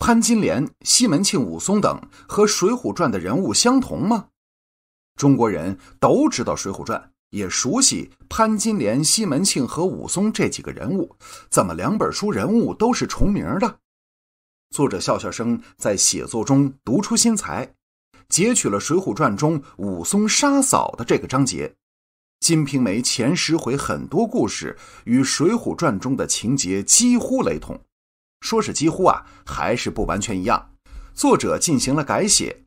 潘金莲、西门庆、武松等和《水浒传》的人物相同吗？中国人都知道《水浒传》，也熟悉潘金莲、西门庆和武松这几个人物，怎么两本书人物都是重名的？作者笑笑生在写作中独出心裁，截取了《水浒传》中武松杀嫂的这个章节，《金瓶梅》前十回很多故事与《水浒传》中的情节几乎雷同。说是几乎啊，还是不完全一样。作者进行了改写，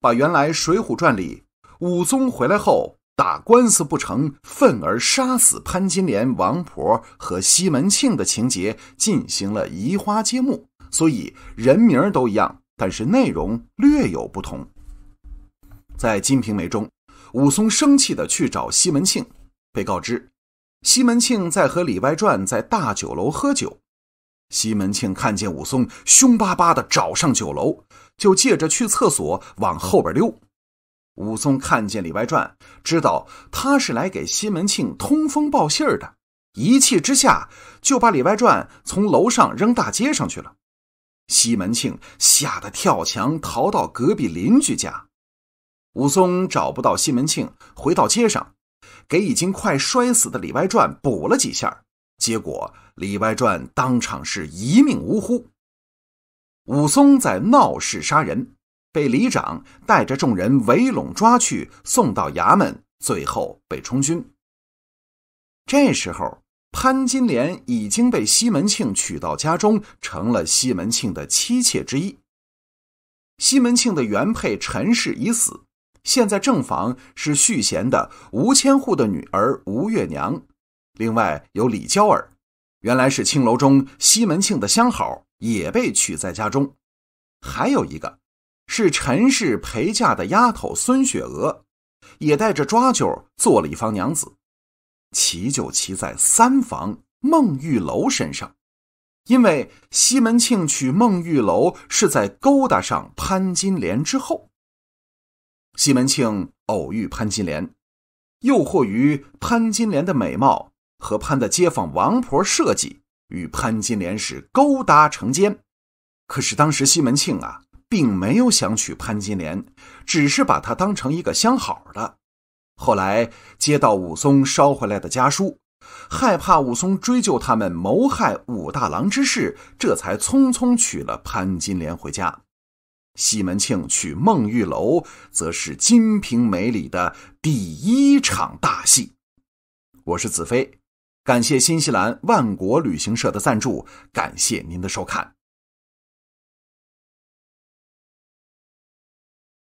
把原来《水浒传》里武松回来后打官司不成，愤而杀死潘金莲、王婆和西门庆的情节进行了移花接木，所以人名都一样，但是内容略有不同。在《金瓶梅》中，武松生气的去找西门庆，被告知西门庆在和李外传在大酒楼喝酒。西门庆看见武松凶巴巴的找上酒楼，就借着去厕所往后边溜。武松看见里外传，知道他是来给西门庆通风报信儿的，一气之下就把里外传从楼上扔大街上去了。西门庆吓得跳墙逃到隔壁邻居家，武松找不到西门庆，回到街上，给已经快摔死的里外传补了几下。结果里外传当场是一命呜呼。武松在闹市杀人，被里长带着众人围拢抓去，送到衙门，最后被充军。这时候，潘金莲已经被西门庆娶到家中，成了西门庆的妻妾之一。西门庆的原配陈氏已死，现在正房是续弦的吴千户的女儿吴月娘。另外有李娇儿，原来是青楼中西门庆的相好，也被娶在家中。还有一个是陈氏陪嫁的丫头孙雪娥，也带着抓阄做了一房娘子，其就其在三房孟玉楼身上，因为西门庆娶孟玉楼是在勾搭上潘金莲之后，西门庆偶遇潘金莲，诱惑于潘金莲的美貌。和潘的街坊王婆设计与潘金莲是勾搭成奸，可是当时西门庆啊，并没有想娶潘金莲，只是把她当成一个相好的。后来接到武松捎回来的家书，害怕武松追究他们谋害武大郎之事，这才匆匆娶了潘金莲回家。西门庆娶孟玉楼，则是《金瓶梅》里的第一场大戏。我是子飞。感谢新西兰万国旅行社的赞助，感谢您的收看。